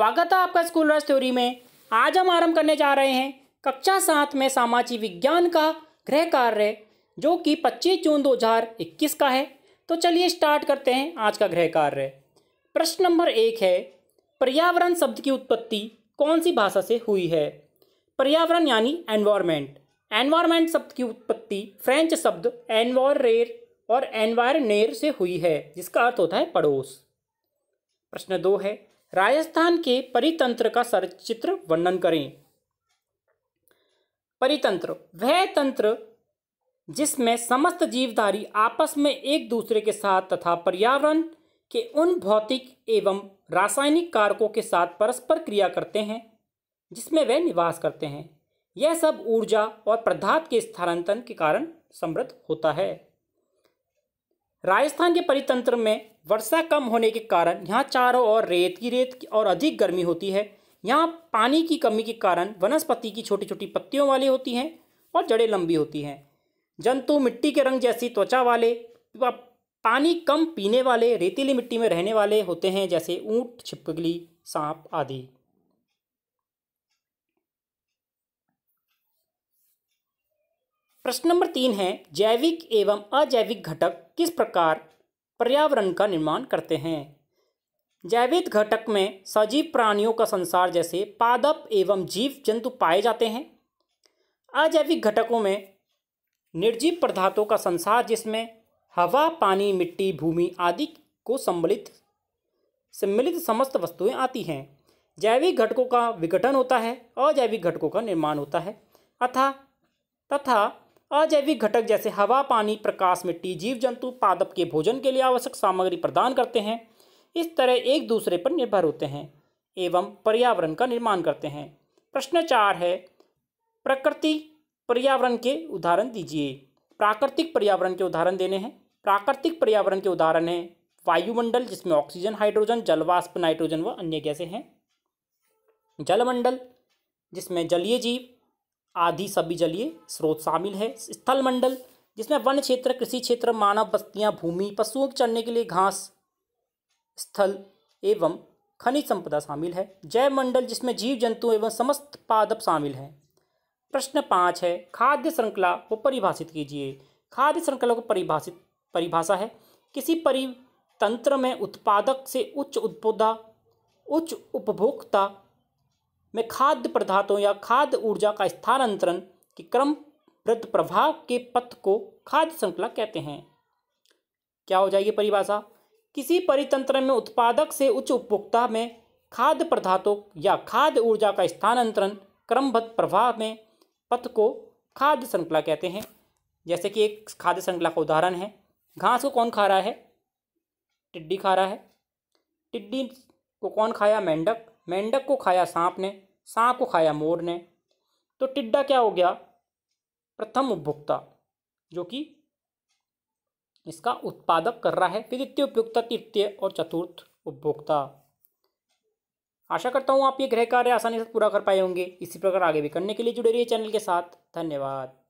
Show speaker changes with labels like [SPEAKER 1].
[SPEAKER 1] स्वागत है आपका स्कूल रस थ्योरी में आज हम आरंभ करने जा रहे हैं कक्षा सात में सामाजिक विज्ञान का गृह कार्य जो कि 25 जून 2021 का है तो चलिए स्टार्ट करते हैं आज का गृह कार्य प्रश्न नंबर एक है पर्यावरण शब्द की उत्पत्ति कौन सी भाषा से हुई है पर्यावरण यानी एनवायरमेंट एनवायरमेंट शब्द की उत्पत्ति फ्रेंच शब्द एनवायरेर और एनवायरनेर से हुई है जिसका अर्थ होता है पड़ोस प्रश्न दो है राजस्थान के परितंत्र का सरचित्र वर्णन करें परितंत्र वह तंत्र जिसमें समस्त जीवधारी आपस में एक दूसरे के साथ तथा पर्यावरण के उन भौतिक एवं रासायनिक कारकों के साथ परस्पर क्रिया करते हैं जिसमें वे निवास करते हैं यह सब ऊर्जा और पदार्थ के स्थानांतरण के कारण समृद्ध होता है राजस्थान के परितंत्र में वर्षा कम होने के कारण यहाँ चारों ओर रेत की रेत और अधिक गर्मी होती है यहाँ पानी की कमी के कारण वनस्पति की छोटी छोटी पत्तियों वाली होती हैं और जड़ें लंबी होती हैं जंतु मिट्टी के रंग जैसी त्वचा वाले पानी कम पीने वाले रेतीली मिट्टी में रहने वाले होते हैं जैसे ऊंट छिपकली सांप आदि प्रश्न नंबर तीन है जैविक एवं अजैविक घटक किस प्रकार पर्यावरण का निर्माण करते हैं जैविक घटक में सजीव प्राणियों का संसार जैसे पादप एवं जीव जंतु पाए जाते हैं अजैविक घटकों में निर्जीव पदार्थों का संसार जिसमें हवा पानी मिट्टी भूमि आदि को सम्मिलित सम्मिलित समस्त वस्तुएं आती हैं जैविक घटकों का विघटन होता है अजैविक घटकों का निर्माण होता है अथा तथा अजैविक घटक जैसे हवा पानी प्रकाश मिट्टी जीव जंतु पादप के भोजन के लिए आवश्यक सामग्री प्रदान करते हैं इस तरह एक दूसरे पर निर्भर होते हैं एवं पर्यावरण का निर्माण करते हैं प्रश्न चार है प्रकृति पर्यावरण के उदाहरण दीजिए प्राकृतिक पर्यावरण के उदाहरण देने हैं प्राकृतिक पर्यावरण के उदाहरण हैं वायुमंडल जिसमें ऑक्सीजन हाइड्रोजन जलवाष्प नाइट्रोजन व अन्य गैसें हैं जलमंडल जिसमें जलीय जीव आदि सभी जलीय स्रोत शामिल है स्थल मंडल जिसमें वन क्षेत्र कृषि क्षेत्र मानव बस्तियां भूमि पशुओं के चढ़ने के लिए घास स्थल एवं खनिज संपदा शामिल है जैव मंडल जिसमें जीव जंतु एवं समस्त पादप शामिल हैं प्रश्न पाँच है खाद्य श्रृंखला को परिभाषित कीजिए खाद्य श्रृंखला को परिभाषित परिभाषा है किसी परितंत्र में उत्पादक से उच्च उत्पोदा उच्च उपभोक्ता में खाद्य पदार्थों या खाद्य ऊर्जा का स्थानांतरण के क्रम वृद्ध प्रभाव के पथ को खाद्य श्रृंखला कहते हैं क्या हो जाएगी परिभाषा किसी परितंत्र में उत्पादक से उच्च उपभोक्ता में खाद्य पदार्थों या खाद्य ऊर्जा का स्थानांतरण क्रमबद्ध प्रभाव में पथ को खाद्य श्रृंखला कहते हैं जैसे कि एक खाद्य श्रृंखला का उदाहरण है घास को कौन खा रहा है टिड्डी खा रहा है टिड्डी को कौन खाया मेंढक मेंढक को खाया सांप ने सांप को खाया मोर ने तो टिड्डा क्या हो गया प्रथम उपभोक्ता जो कि इसका उत्पादक कर रहा है फिर द्वितीय उपभोक्ता तृतीय और चतुर्थ उपभोक्ता आशा करता हूँ आप ये गृह कार्य आसानी से पूरा कर पाए होंगे इसी प्रकार आगे भी करने के लिए जुड़े रहिए चैनल के साथ धन्यवाद